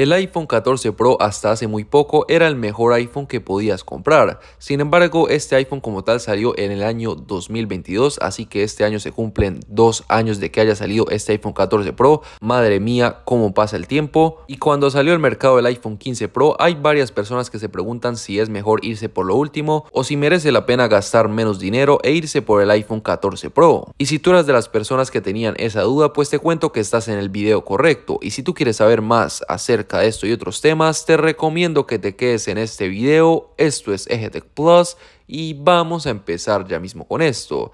El iPhone 14 Pro hasta hace muy poco era el mejor iPhone que podías comprar. Sin embargo, este iPhone como tal salió en el año 2022, así que este año se cumplen dos años de que haya salido este iPhone 14 Pro. Madre mía, cómo pasa el tiempo. Y cuando salió al mercado el iPhone 15 Pro, hay varias personas que se preguntan si es mejor irse por lo último o si merece la pena gastar menos dinero e irse por el iPhone 14 Pro. Y si tú eras de las personas que tenían esa duda, pues te cuento que estás en el video correcto. Y si tú quieres saber más acerca de esto y otros temas, te recomiendo que te quedes en este video. Esto es EGTech Plus y vamos a empezar ya mismo con esto.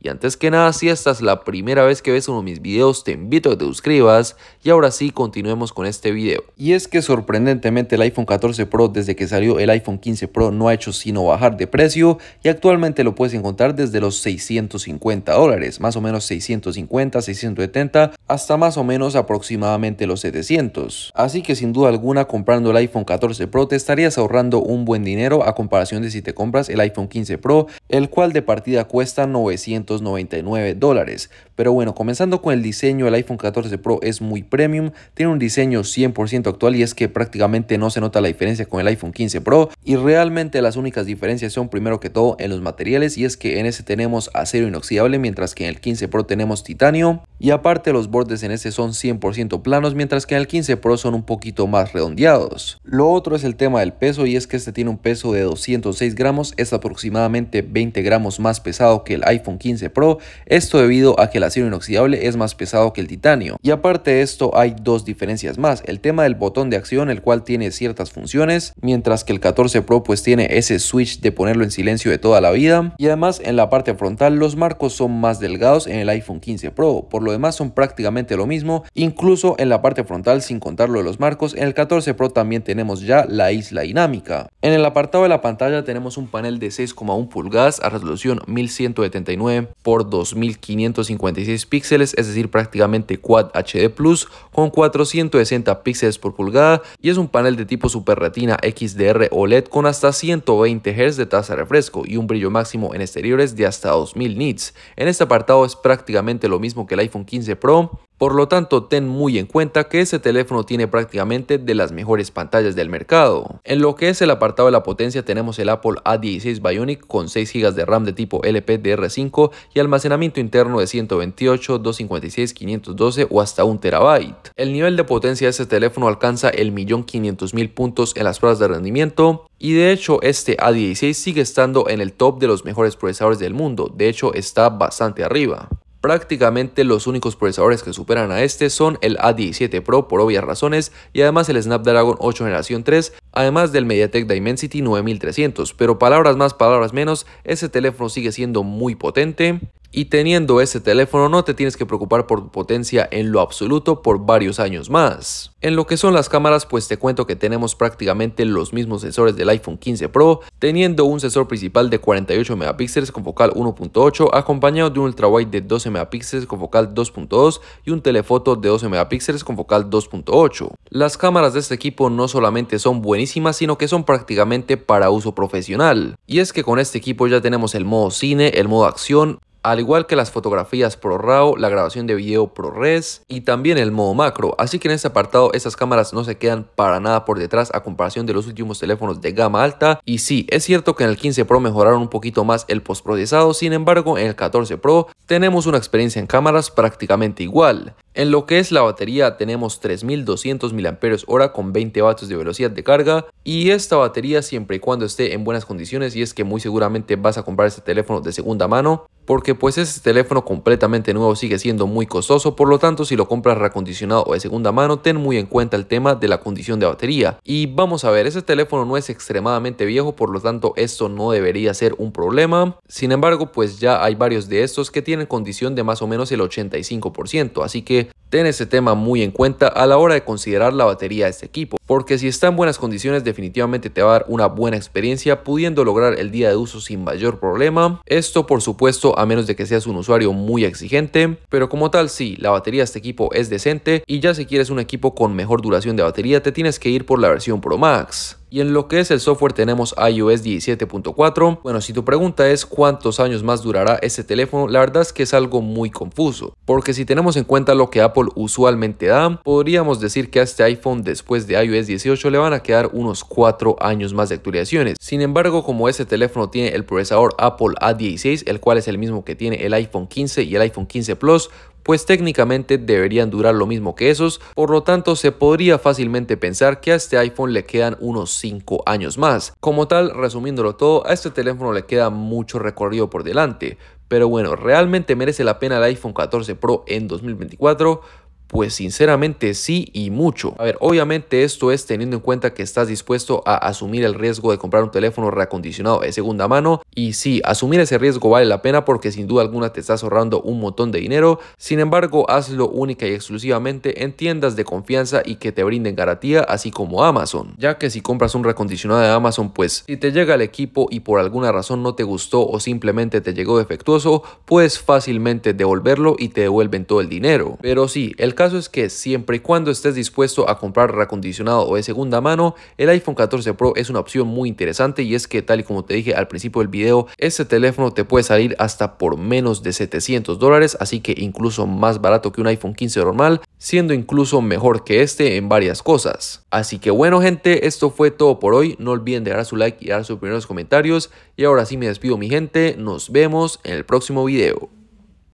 Y antes que nada, si esta es la primera vez que ves uno de mis videos, te invito a que te suscribas y ahora sí, continuemos con este video. Y es que sorprendentemente el iPhone 14 Pro desde que salió el iPhone 15 Pro no ha hecho sino bajar de precio y actualmente lo puedes encontrar desde los 650 dólares, más o menos 650, 670 hasta más o menos aproximadamente los 700. Así que sin duda alguna comprando el iPhone 14 Pro te estarías ahorrando un buen dinero a comparación de si te compras el iPhone 15 Pro, el cual de partida cuesta 999 dólares. Pero bueno, comenzando con el diseño, el iPhone 14 Pro es muy premium, tiene un diseño 100% actual y es que prácticamente no se nota la diferencia con el iPhone 15 Pro y realmente las únicas diferencias son primero que todo en los materiales y es que en ese tenemos acero inoxidable mientras que en el 15 Pro tenemos titanio y aparte los bordes en este son 100% planos mientras que en el 15 Pro son un poquito más redondeados. Lo otro es el tema del peso y es que este tiene un peso de 206 gramos, es aproximadamente 20 gramos más pesado que el iPhone 15 Pro, esto debido a que el acero inoxidable es más pesado que el titanio. Y aparte de esto hay dos diferencias más, el tema del botón de acción el cual tiene ciertas funciones, mientras que el 14 Pro pues tiene ese switch de ponerlo en silencio de toda la vida y además en la parte frontal los marcos son más delgados en el iPhone 15 Pro, por lo demás son prácticamente lo mismo, incluso en la parte frontal sin contar lo de los marcos, en el 14 Pro también tenemos ya la isla dinámica. En el apartado de la pantalla tenemos un panel de 6,1 un pulgadas a resolución 1179 por 2556 píxeles, es decir, prácticamente Quad HD Plus con 460 píxeles por pulgada y es un panel de tipo Super Retina XDR OLED con hasta 120 Hz de tasa de refresco y un brillo máximo en exteriores de hasta 2000 nits. En este apartado es prácticamente lo mismo que el iPhone 15 Pro, por lo tanto, ten muy en cuenta que ese teléfono tiene prácticamente de las mejores pantallas del mercado. En lo que es el apartado de la potencia tenemos el Apple A16 Bionic con 6 GB de RAM de tipo LPDR5 y almacenamiento interno de 128, 256, 512 o hasta 1 TB. El nivel de potencia de este teléfono alcanza el 1.500.000 puntos en las pruebas de rendimiento y de hecho este A16 sigue estando en el top de los mejores procesadores del mundo, de hecho está bastante arriba. Prácticamente los únicos procesadores que superan a este son el A17 Pro por obvias razones y además el Snapdragon 8 Generación 3, además del MediaTek Dimensity 9300, pero palabras más, palabras menos, ese teléfono sigue siendo muy potente y teniendo ese teléfono no te tienes que preocupar por tu potencia en lo absoluto por varios años más. En lo que son las cámaras pues te cuento que tenemos prácticamente los mismos sensores del iPhone 15 Pro, teniendo un sensor principal de 48 megapíxeles con focal 1.8 acompañado de un ultrawide de 12 megapíxeles con focal 2.2 y un telefoto de 12 megapíxeles con focal 2.8. Las cámaras de este equipo no solamente son buenísimas sino que son prácticamente para uso profesional. Y es que con este equipo ya tenemos el modo cine, el modo acción, al igual que las fotografías RAW, la grabación de video ProRes y también el modo macro, así que en este apartado estas cámaras no se quedan para nada por detrás a comparación de los últimos teléfonos de gama alta y sí, es cierto que en el 15 Pro mejoraron un poquito más el postprocesado, sin embargo en el 14 Pro tenemos una experiencia en cámaras prácticamente igual. En lo que es la batería tenemos 3200 mAh con 20 vatios de velocidad de carga y esta batería siempre y cuando esté en buenas condiciones y es que muy seguramente vas a comprar este teléfono de segunda mano porque pues ese teléfono completamente nuevo sigue siendo muy costoso, por lo tanto si lo compras reacondicionado o de segunda mano, ten muy en cuenta el tema de la condición de batería. Y vamos a ver, ese teléfono no es extremadamente viejo, por lo tanto esto no debería ser un problema. Sin embargo, pues ya hay varios de estos que tienen condición de más o menos el 85%, así que ten ese tema muy en cuenta a la hora de considerar la batería de este equipo, porque si está en buenas condiciones definitivamente te va a dar una buena experiencia pudiendo lograr el día de uso sin mayor problema. Esto por supuesto a menos de que seas un usuario muy exigente, pero como tal sí, la batería de este equipo es decente y ya si quieres un equipo con mejor duración de batería te tienes que ir por la versión Pro Max. Y en lo que es el software tenemos iOS 17.4. Bueno, si tu pregunta es cuántos años más durará este teléfono, la verdad es que es algo muy confuso. Porque si tenemos en cuenta lo que Apple usualmente da, podríamos decir que a este iPhone después de iOS 18 le van a quedar unos 4 años más de actualizaciones. Sin embargo, como este teléfono tiene el procesador Apple A16, el cual es el mismo que tiene el iPhone 15 y el iPhone 15 Plus, pues técnicamente deberían durar lo mismo que esos, por lo tanto se podría fácilmente pensar que a este iPhone le quedan unos 5 años más. Como tal, resumiéndolo todo, a este teléfono le queda mucho recorrido por delante, pero bueno, ¿realmente merece la pena el iPhone 14 Pro en 2024? Pues sinceramente sí y mucho. A ver, obviamente esto es teniendo en cuenta que estás dispuesto a asumir el riesgo de comprar un teléfono reacondicionado de segunda mano. Y sí, asumir ese riesgo vale la pena porque sin duda alguna te estás ahorrando un montón de dinero. Sin embargo, hazlo única y exclusivamente en tiendas de confianza y que te brinden garantía, así como Amazon. Ya que si compras un reacondicionado de Amazon, pues si te llega el equipo y por alguna razón no te gustó o simplemente te llegó defectuoso, puedes fácilmente devolverlo y te devuelven todo el dinero. Pero sí, el el caso es que siempre y cuando estés dispuesto a comprar reacondicionado o de segunda mano, el iPhone 14 Pro es una opción muy interesante y es que tal y como te dije al principio del video, este teléfono te puede salir hasta por menos de 700 dólares, así que incluso más barato que un iPhone 15 normal, siendo incluso mejor que este en varias cosas. Así que bueno gente, esto fue todo por hoy, no olviden dejar su like y dar sus primeros comentarios y ahora sí me despido mi gente, nos vemos en el próximo video.